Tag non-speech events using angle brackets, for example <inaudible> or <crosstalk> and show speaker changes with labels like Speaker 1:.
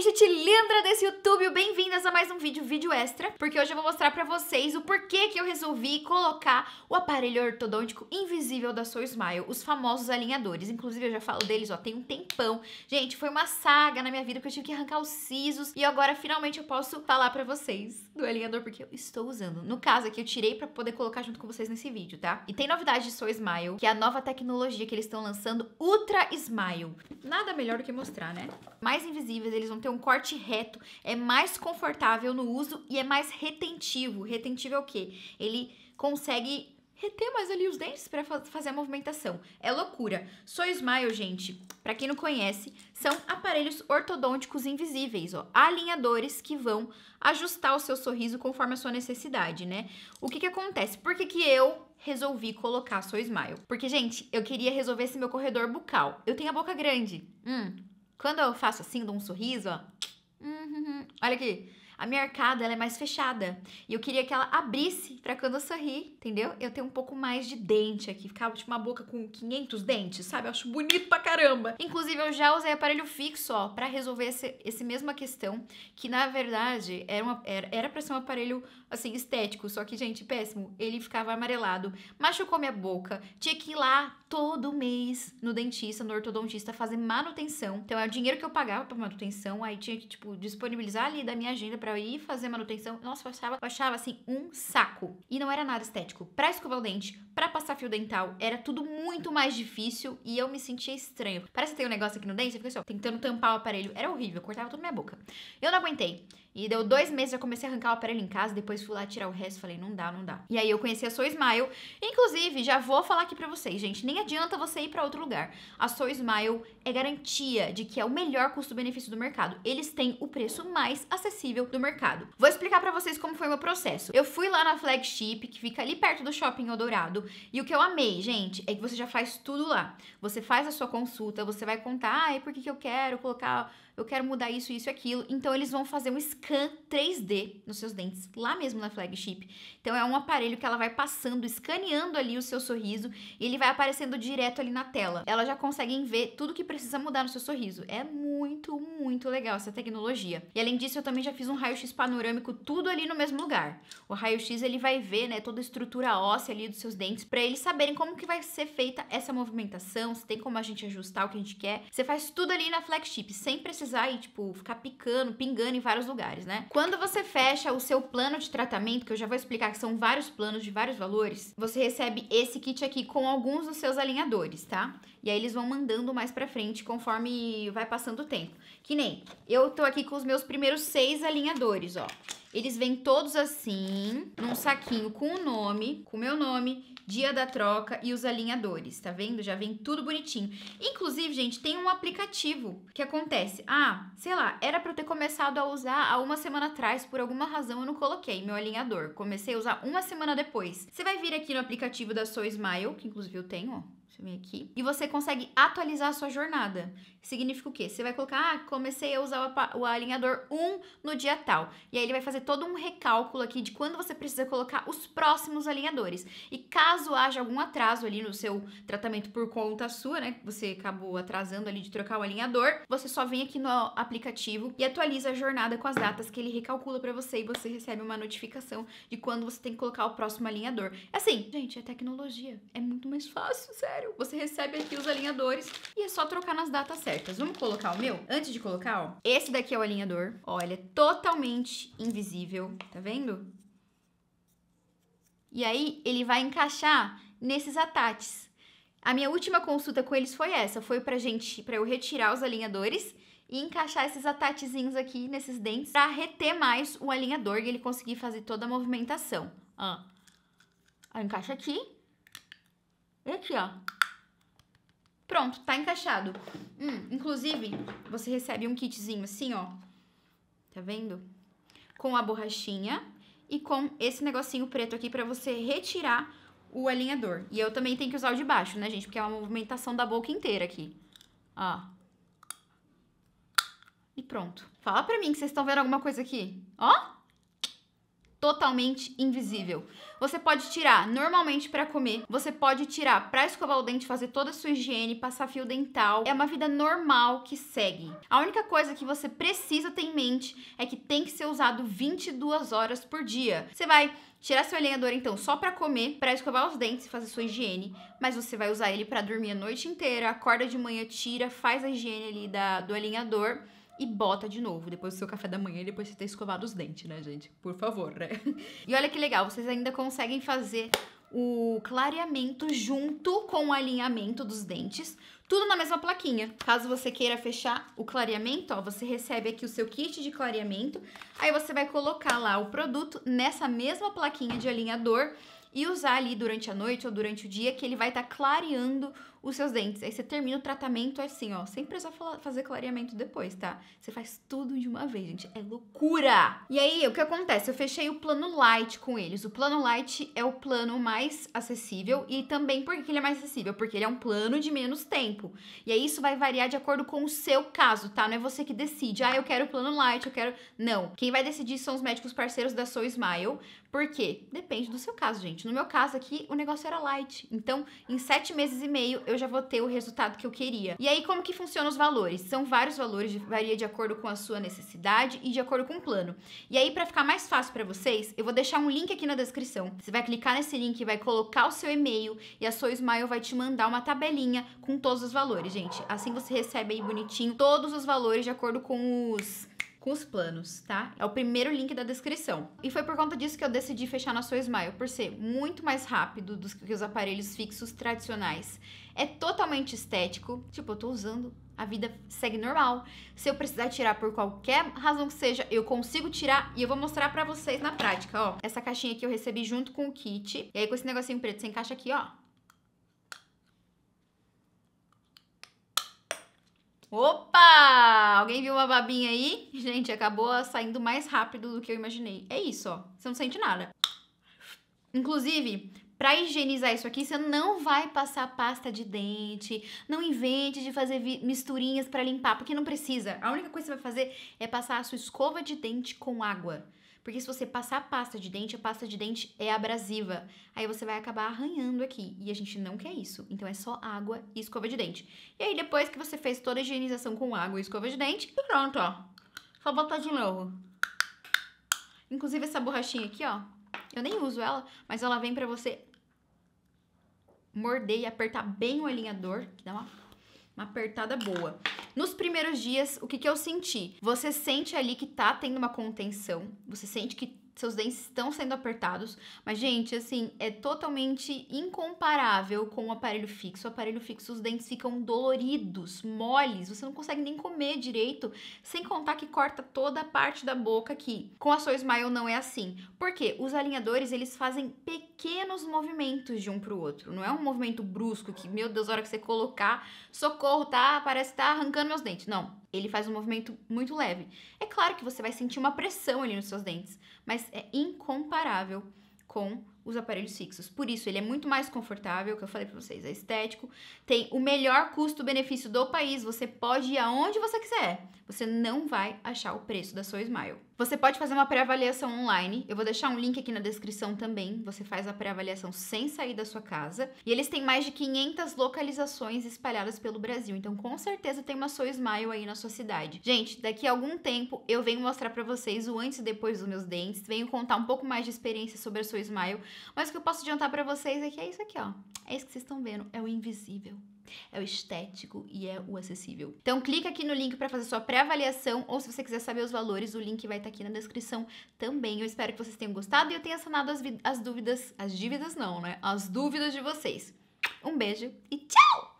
Speaker 1: gente te linda desse YouTube, bem-vindas a mais um vídeo, vídeo extra, porque hoje eu vou mostrar pra vocês o porquê que eu resolvi colocar o aparelho ortodôntico invisível da Soul Smile, os famosos alinhadores, inclusive eu já falo deles, ó, tem um tempão. Gente, foi uma saga na minha vida que eu tive que arrancar os sisos e agora finalmente eu posso falar pra vocês do alinhador porque eu estou usando. No caso aqui eu tirei pra poder colocar junto com vocês nesse vídeo, tá? E tem novidade de Soul Smile, que é a nova tecnologia que eles estão lançando, Ultra Smile. Nada melhor do que mostrar, né? Mais invisíveis, eles vão ter tem um corte reto, é mais confortável no uso e é mais retentivo. Retentivo é o quê? Ele consegue reter mais ali os dentes para fazer a movimentação. É loucura. Smile, gente, para quem não conhece, são aparelhos ortodônticos invisíveis, ó, alinhadores que vão ajustar o seu sorriso conforme a sua necessidade, né? O que que acontece? Por que que eu resolvi colocar Smile? Porque, gente, eu queria resolver esse meu corredor bucal. Eu tenho a boca grande. Hum, quando eu faço assim, dou um sorriso, ó. Uhum. Olha aqui. A minha arcada ela é mais fechada e eu queria que ela abrisse para quando eu sorrir, entendeu? Eu tenho um pouco mais de dente aqui, ficava tipo uma boca com 500 dentes, sabe? Eu acho bonito pra caramba. Inclusive eu já usei aparelho fixo, ó, para resolver esse, esse mesma questão, que na verdade era uma era, era para ser um aparelho assim estético, só que gente, péssimo, ele ficava amarelado, machucou minha boca, tinha que ir lá todo mês no dentista, no ortodontista fazer manutenção. Então é o dinheiro que eu pagava para manutenção, aí tinha que tipo disponibilizar ali da minha agenda para para ir fazer manutenção, nossa, eu achava, eu achava assim um saco. E não era nada estético. Para escovar o dente, para passar fio dental, era tudo muito mais difícil e eu me sentia estranho. Parece que tem um negócio aqui no dente, eu fiquei assim, ó, tentando tampar o aparelho. Era horrível, cortava tudo na minha boca. Eu não aguentei. E deu dois meses, já comecei a arrancar o aparelho em casa, depois fui lá tirar o resto, falei, não dá, não dá. E aí eu conheci a Soy Smile. Inclusive, já vou falar aqui pra vocês, gente, nem adianta você ir para outro lugar. A Soy Smile é garantia de que é o melhor custo-benefício do mercado. Eles têm o preço mais acessível do do mercado. Vou explicar para vocês como foi o meu processo. Eu fui lá na flagship, que fica ali perto do shopping Eldorado, e o que eu amei, gente, é que você já faz tudo lá. Você faz a sua consulta, você vai contar, ah, e por que, que eu quero colocar eu quero mudar isso, isso e aquilo. Então eles vão fazer um scan 3D nos seus dentes, lá mesmo na flagship. Então é um aparelho que ela vai passando, escaneando ali o seu sorriso e ele vai aparecendo direto ali na tela. Ela já consegue ver tudo que precisa mudar no seu sorriso. É muito, muito legal essa tecnologia. E além disso, eu também já fiz um raio-x panorâmico, tudo ali no mesmo lugar. O raio-x ele vai ver, né, toda a estrutura óssea ali dos seus dentes para eles saberem como que vai ser feita essa movimentação, se tem como a gente ajustar o que a gente quer. Você faz tudo ali na flagship, sem precisar precisar ir, tipo, ficar picando, pingando em vários lugares, né? Quando você fecha o seu plano de tratamento, que eu já vou explicar que são vários planos de vários valores, você recebe esse kit aqui com alguns dos seus alinhadores, tá? E aí eles vão mandando mais pra frente conforme vai passando o tempo. Que nem, eu tô aqui com os meus primeiros seis alinhadores, ó. Eles vêm todos assim, num saquinho com o nome, com o meu nome, dia da troca e os alinhadores, tá vendo? Já vem tudo bonitinho. Inclusive, gente, tem um aplicativo que acontece. Ah, sei lá, era para eu ter começado a usar há uma semana atrás, por alguma razão eu não coloquei meu alinhador. Comecei a usar uma semana depois. Você vai vir aqui no aplicativo da Soul Smile, que inclusive eu tenho, ó Deixa eu aqui. E você consegue atualizar a sua jornada. Significa o quê? Você vai colocar, ah, comecei a usar o alinhador 1 no dia tal. E aí ele vai fazer todo um recálculo aqui de quando você precisa colocar os próximos alinhadores. E caso haja algum atraso ali no seu tratamento por conta sua, né? Você acabou atrasando ali de trocar o alinhador, você só vem aqui no aplicativo e atualiza a jornada com as datas que ele recalcula para você e você recebe uma notificação de quando você tem que colocar o próximo alinhador. É assim, gente, é tecnologia. É muito mais fácil, sério zero, você recebe aqui os alinhadores e é só trocar nas datas certas. Vamos colocar o meu? Antes de colocar, ó, esse daqui é o alinhador. Ó, ele é totalmente invisível, tá vendo? E aí, ele vai encaixar nesses atates. A minha última consulta com eles foi essa, foi pra gente, pra eu retirar os alinhadores e encaixar esses atatezinhos aqui nesses dentes para reter mais o alinhador e ele conseguir fazer toda a movimentação. Ó. Aí encaixa aqui. E aqui, ó. Pronto, tá encaixado. Hum, inclusive, você recebe um kitzinho assim, ó. Tá vendo? Com a borrachinha e com esse negocinho preto aqui para você retirar o alinhador. E eu também tenho que usar o de baixo, né, gente? Porque é uma movimentação da boca inteira aqui. Ó. E pronto. Fala pra mim que vocês estão vendo alguma coisa aqui. Ó totalmente invisível. Você pode tirar normalmente para comer, você pode tirar para escovar o dente, fazer toda a sua higiene, passar fio dental. É uma vida normal que segue. A única coisa que você precisa ter em mente é que tem que ser usado 22 horas por dia. Você vai tirar seu alinhador então só para comer, para escovar os dentes e fazer sua higiene, mas você vai usar ele para dormir a noite inteira, acorda de manhã, tira, faz a higiene ali da, do alinhador e bota de novo, depois do seu café da manhã, depois de ter escovado os dentes, né, gente? Por favor, né? <laughs> E olha que legal, vocês ainda conseguem fazer o clareamento junto com o alinhamento dos dentes, tudo na mesma plaquinha. Caso você queira fechar o clareamento, ó, você recebe aqui o seu kit de clareamento, aí você vai colocar lá o produto nessa mesma plaquinha de alinhador e usar ali durante a noite ou durante o dia que ele vai estar tá clareando os seus dentes. Aí você termina o tratamento é assim, ó, sem precisar é fazer clareamento depois, tá? Você faz tudo de uma vez, gente. É loucura! E aí, o que acontece? Eu fechei o plano light com eles. O plano light é o plano mais acessível e também porque ele é mais acessível, porque ele é um plano de menos tempo. E aí isso vai variar de acordo com o seu caso, tá? Não é você que decide. Ah, eu quero o plano light, eu quero. Não. Quem vai decidir são os médicos parceiros da Soul Smile. Por quê? Depende do seu caso, gente. No meu caso aqui, o negócio era light. Então, em sete meses e meio, eu já vou ter o resultado que eu queria. E aí, como que funcionam os valores? São vários valores, varia de acordo com a sua necessidade e de acordo com o plano. E aí, para ficar mais fácil para vocês, eu vou deixar um link aqui na descrição. Você vai clicar nesse link, vai colocar o seu e-mail e a sua Smile vai te mandar uma tabelinha com todos os valores, gente. Assim você recebe aí bonitinho todos os valores de acordo com os com os planos, tá? É o primeiro link da descrição. E foi por conta disso que eu decidi fechar na sua Smile, por ser muito mais rápido do que os aparelhos fixos tradicionais. É totalmente estético, tipo, eu tô usando a vida segue normal. Se eu precisar tirar por qualquer razão que seja, eu consigo tirar e eu vou mostrar pra vocês na prática, ó. Essa caixinha aqui eu recebi junto com o kit. E aí com esse negocinho preto, você encaixa aqui, ó. Opa! Alguém viu uma babinha aí? Gente, acabou saindo mais rápido do que eu imaginei. É isso, ó. Você não sente nada. Inclusive, para higienizar isso aqui, você não vai passar pasta de dente, não invente de fazer misturinhas para limpar, porque não precisa. A única coisa que você vai fazer é passar a sua escova de dente com água. Porque se você passar pasta de dente, a pasta de dente é abrasiva. Aí você vai acabar arranhando aqui. E a gente não quer isso. Então é só água e escova de dente. E aí depois que você fez toda a higienização com água e escova de dente, pronto, ó. Só botar de novo. Inclusive essa borrachinha aqui, ó. Eu nem uso ela, mas ela vem pra você morder e apertar bem o alinhador, que dá uma, uma apertada boa. Nos primeiros dias, o que, que eu senti? Você sente ali que tá tendo uma contenção, você sente que seus dentes estão sendo apertados, mas gente, assim, é totalmente incomparável com o aparelho fixo. O aparelho fixo os dentes ficam doloridos, moles, você não consegue nem comer direito, sem contar que corta toda a parte da boca aqui. Com a sua Smile não é assim. porque Os alinhadores, eles fazem pequenos movimentos de um pro outro, não é um movimento brusco que, meu Deus, a hora que você colocar, socorro, tá? Parece que tá arrancando meus dentes. Não, ele faz um movimento muito leve. É claro que você vai sentir uma pressão ali nos seus dentes, mas é incomparável com os aparelhos fixos. Por isso, ele é muito mais confortável, que eu falei para vocês, é estético, tem o melhor custo-benefício do país, você pode ir aonde você quiser. Você não vai achar o preço da sua Smile. Você pode fazer uma pré-avaliação online, eu vou deixar um link aqui na descrição também. Você faz a pré-avaliação sem sair da sua casa, e eles têm mais de 500 localizações espalhadas pelo Brasil. Então, com certeza tem uma sua Smile aí na sua cidade. Gente, daqui a algum tempo eu venho mostrar para vocês o antes e depois dos meus dentes, venho contar um pouco mais de experiência sobre a sua Smile mas o que eu posso adiantar para vocês é que é isso aqui, ó. É isso que vocês estão vendo, é o invisível. É o estético e é o acessível. Então clica aqui no link para fazer sua pré-avaliação ou se você quiser saber os valores, o link vai estar tá aqui na descrição também. Eu espero que vocês tenham gostado e eu tenha sanado as, as dúvidas, as dívidas não, né? As dúvidas de vocês. Um beijo e tchau!